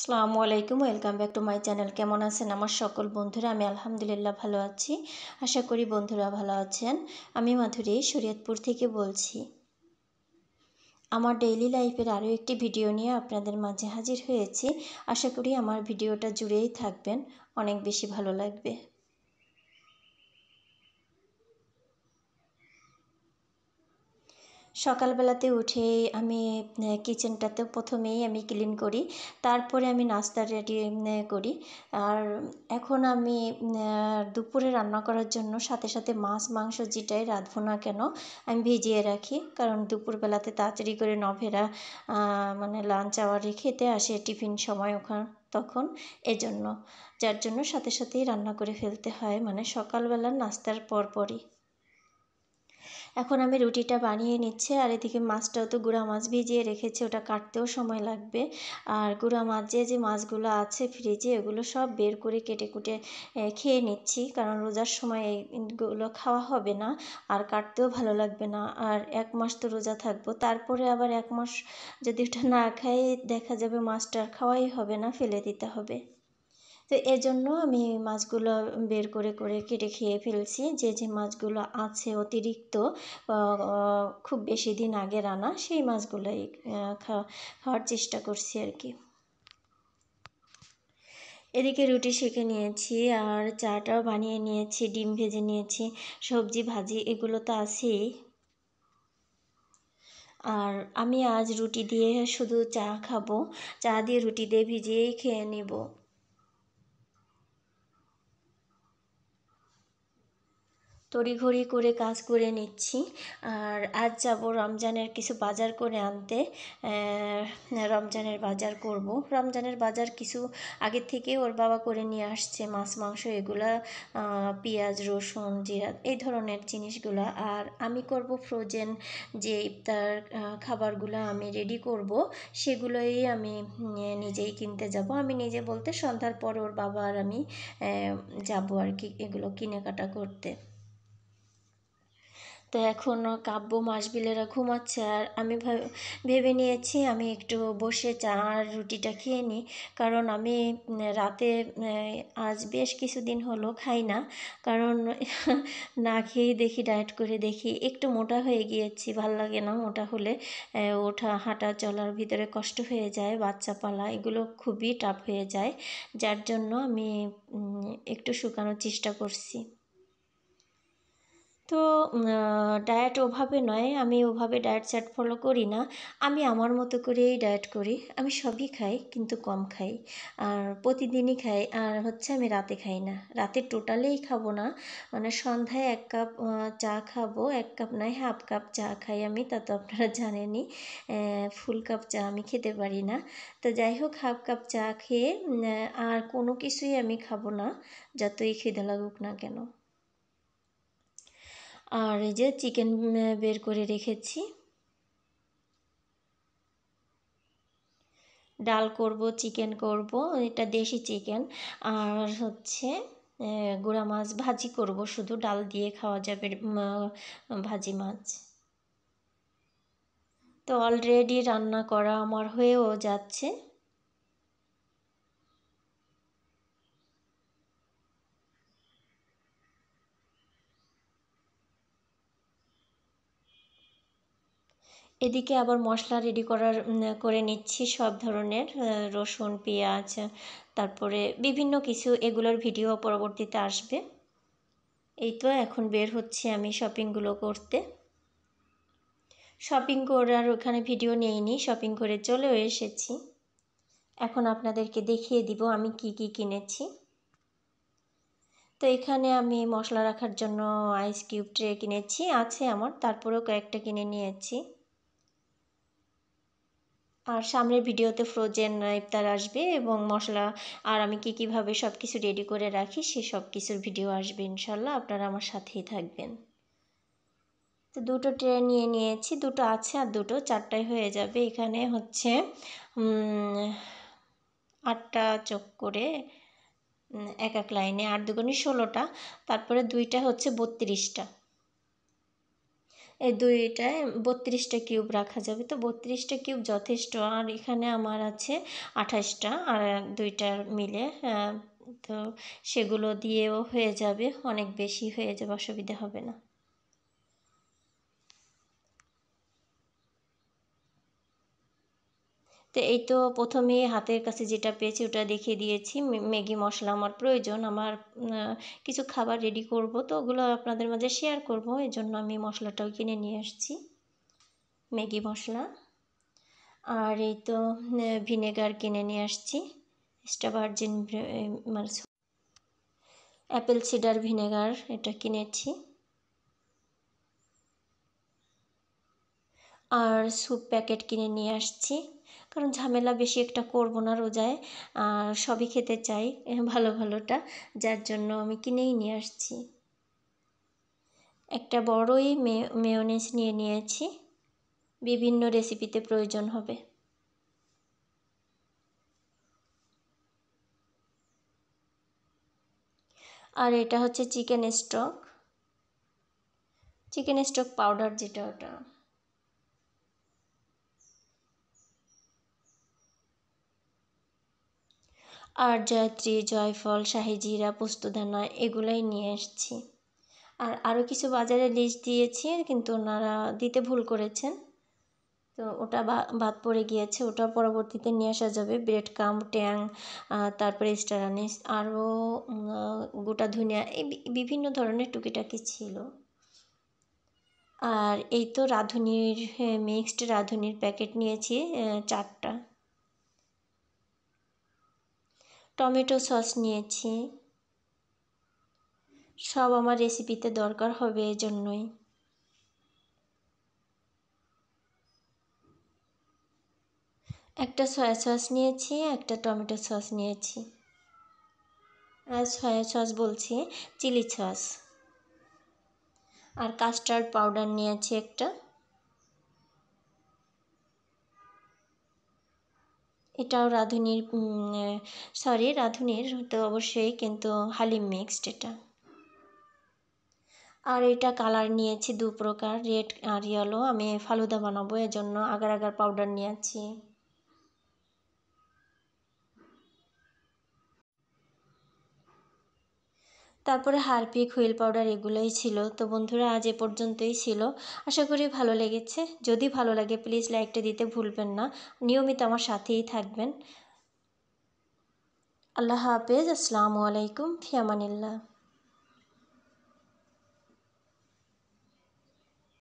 সালামু আলাইকুম welcome back to my channel কেমন আছেন আমার সকল বন্ধুরা আমি আলহামদুলিল্লাহ ভালো আছি আশা করি বন্ধুরা ভালো আছেন আমি মাধুরী শরীয়তপুর থেকে বলছি আমার ডেইলি লাইফের আরও একটি ভিডিও নিয়ে আপনাদের মাঝে হাজির হয়েছি আশা করি আমার ভিডিওটা জুড়েই থাকবেন অনেক বেশি ভালো লাগবে সকালবেলাতে উঠে আমি কিচেনটাতে প্রথমেই আমি ক্লিন করি তারপরে আমি নাস্তা রেডি করি আর এখন আমি দুপুরে রান্না করার জন্য সাথে সাথে মাছ মাংস যেটাই রাঁধব না কেন আমি ভিজিয়ে রাখি কারণ দুপুরবেলাতে তাড়াতাড়ি করে নভেরা মানে লাঞ্চ আওয়ারে খেতে আসে টিফিন সময় ওখান তখন এজন্য যার জন্য সাথে সাথেই রান্না করে ফেলতে হয় মানে সকালবেলার নাস্তার পরপরই এখন আমি রুটিটা বানিয়ে নিচ্ছি আর এদিকে মাছটাও তো গুঁড়া মাছ ভিজিয়ে রেখেছি ওটা কাটতেও সময় লাগবে আর গুঁড়া মাছ যে যে মাছগুলো আছে ফ্রিজে এগুলো সব বের করে কেটে কুটে খেয়ে নিচ্ছি কারণ রোজার সময় এইগুলো খাওয়া হবে না আর কাটতেও ভালো লাগবে না আর এক মাস তো রোজা থাকবো তারপরে আবার এক মাস যদি ওটা না খাই দেখা যাবে মাছটা খাওয়াই হবে না ফেলে দিতে হবে তো এই জন্য আমি মাছগুলো বের করে করে কেটে খেয়ে ফেলছি যে যে মাছগুলো আছে অতিরিক্ত খুব বেশি দিন আগে রানা সেই মাছগুলোই খাওয়ার চেষ্টা করছি আর কি এদিকে রুটি শেখে নিয়েছি আর চাটাও বানিয়ে নিয়েছি ডিম ভেজে নিয়েছি সবজি ভাজি এগুলো তো আছেই আর আমি আজ রুটি দিয়ে শুধু চা খাবো চা দিয়ে রুটি দিয়ে ভিজিয়েই খেয়ে নেবো তড়িঘড়ি করে কাজ করে নিচ্ছি আর আজ যাব রমজানের কিছু বাজার করে আনতে রমজানের বাজার করব রমজানের বাজার কিছু আগে থেকে ওর বাবা করে নিয়ে আসছে মাছ মাংস এগুলা পেঁয়াজ রসুন জিরা এই ধরনের জিনিসগুলা আর আমি করব ফ্রোজেন যে ইফতার খাবারগুলো আমি রেডি করব সেগুলোই আমি নিজেই কিনতে যাব আমি নিজে বলতে সন্ধ্যার পর ওর বাবা আর আমি যাব আর কি এগুলো কিনে কাটা করতে তো এখন কাব্য মাসবিলেরা ঘুমাচ্ছে আর আমি ভেবে নিয়েছি আমি একটু বসে চা আর রুটিটা খেয়ে নিই কারণ আমি রাতে আজ বেশ কিছুদিন হলো খাই না কারণ না খেয়েই দেখি ডায়েট করে দেখি একটু মোটা হয়ে গিয়েছি ভাল লাগে না মোটা হলে ওঠা হাঁটা চলার ভিতরে কষ্ট হয়ে যায় বাচ্চা পালা এগুলো খুবই টাফ হয়ে যায় যার জন্য আমি একটু শুকানোর চেষ্টা করছি তো ডায়েট ওভাবে নয় আমি ওভাবে ডায়েট চার্ট ফলো করি না আমি আমার মতো করেই ডায়েট করি আমি সবই খাই কিন্তু কম খাই আর প্রতিদিনই খাই আর হচ্ছে আমি রাতে খাই না রাতে টোটালেই খাবো না মানে সন্ধ্যায় এক কাপ চা খাবো এক কাপ নয় হাফ কাপ চা খাই আমি তা তো আপনারা জানেনই ফুল কাপ চা আমি খেতে পারি না তো যাই হোক হাফ কাপ চা খেয়ে আর কোনো কিছুই আমি খাবো না যতই খিদে লাগুক না কেন আর এই যে চিকেন বের করে রেখেছি ডাল করব চিকেন করব এটা দেশি চিকেন আর হচ্ছে গোড়া মাছ ভাজি করব শুধু ডাল দিয়ে খাওয়া যাবে ভাজি মাছ তো অলরেডি রান্না করা আমার হয়েও যাচ্ছে এদিকে আবার মশলা রেডি করার করে নিচ্ছি সব ধরনের রসুন পেঁয়াজ তারপরে বিভিন্ন কিছু এগুলোর ভিডিও পরবর্তীতে আসবে এই তো এখন বের হচ্ছে আমি শপিংগুলো করতে শপিং করার ওখানে ভিডিও নিইনি শপিং করে চলেও এসেছি এখন আপনাদেরকে দেখিয়ে দিব আমি কি কি কিনেছি তো এখানে আমি মশলা রাখার জন্য আইস কিউব ট্রে কিনেছি আছে আমার তারপরেও কয়েকটা কিনে নিয়েছি আর সামনের ভিডিওতে ফ্রোজেন ইফতার আসবে এবং মশলা আর আমি কি কিভাবে সব কিছু রেডি করে রাখি সে সব কিছুর ভিডিও আসবে ইনশাল্লাহ আপনারা আমার সাথেই থাকবেন তো দুটো ট্রে নিয়ে নিয়েছি দুটো আছে আর দুটো চারটায় হয়ে যাবে এখানে হচ্ছে আটটা চোখ করে এক এক লাইনে আট দুগুণে ষোলোটা তারপরে দুইটা হচ্ছে বত্রিশটা এই দুইটায় বত্রিশটা কিউব রাখা যাবে তো বত্রিশটা কিউব যথেষ্ট আর এখানে আমার আছে আঠাশটা আর দুইটার মিলে হ্যাঁ তো সেগুলো দিয়েও হয়ে যাবে অনেক বেশি হয়ে যাবে অসুবিধা হবে না তো এই তো প্রথমে হাতের কাছে যেটা পেয়েছি ওটা দেখিয়ে দিয়েছি ম্যাগি মশলা আমার প্রয়োজন আমার কিছু খাবার রেডি করব তো ওগুলো আপনাদের মাঝে শেয়ার করব এই জন্য আমি মশলাটাও কিনে নিয়ে আসছি ম্যাগি মশলা আর এই তো ভিনেগার কিনে নিয়ে আসছি এক্সট্রা ভার্জিন মানে অ্যাপেল সিডার ভিনেগার এটা কিনেছি আর স্যুপ প্যাকেট কিনে নিয়ে আসছি কারণ ঝামেলা বেশি একটা করবো না রোজায় আর সবই খেতে চাই ভালো ভালোটা যার জন্য আমি কিনেই নিয়ে আসছি একটা বড়ই মেয়োনেজ নিয়ে নিয়েছি বিভিন্ন রেসিপিতে প্রয়োজন হবে আর এটা হচ্ছে chicken stock chicken stock powder যেটা ওটা আর জয়ত্রী জয়ফল শাহিজিরা পোস্তদানা এগুলাই নিয়ে এসেছি আর আরও কিছু বাজারে লিস্ট দিয়েছি কিন্তু ওনারা দিতে ভুল করেছেন তো ওটা বাদ পড়ে গিয়েছে ওটা পরবর্তীতে নিয়ে আসা যাবে ব্রেড কাম ট্যাং তারপরে স্টার আনিস আরও গোটা ধনিয়া এই বিভিন্ন ধরনের টুকিটাকি ছিল আর এই তো রাঁধুনির মিক্সড হ্যাঁ, রাঁধুনির প্যাকেট নিয়েছি চারটা টমেটো সস নিয়েছি সব আমার রেসিপিতে দরকার হবে এজন্যই একটা সয়া সস নিয়েছি একটা টমেটো সস নিয়েছি আর সয়া সস বলছি চিলি সস আর কাস্টার্ড পাউডার নিয়েছি একটা এটাও রাঁধুনির সরি রাঁধুনির তো অবশ্যই কিন্তু হালিম মিক্সড এটা আর এটা কালার নিয়েছি দু প্রকার রেড আর ইয়েলো আমি ফালুদা বানাবো এজন্য জন্য আগার আগার পাউডার নিয়েছি তারপরে হারপিক হুইল পাউডার এগুলোই ছিল তো বন্ধুরা আজ এ পর্যন্তই ছিল আশা করি ভালো লেগেছে যদি ভালো লাগে প্লিজ লাইকটা দিতে ভুলবেন না নিয়মিত আমার সাথেই থাকবেন আল্লাহ হাফেজ আসসালামু আলাইকুম ফিয়ামানিল্লা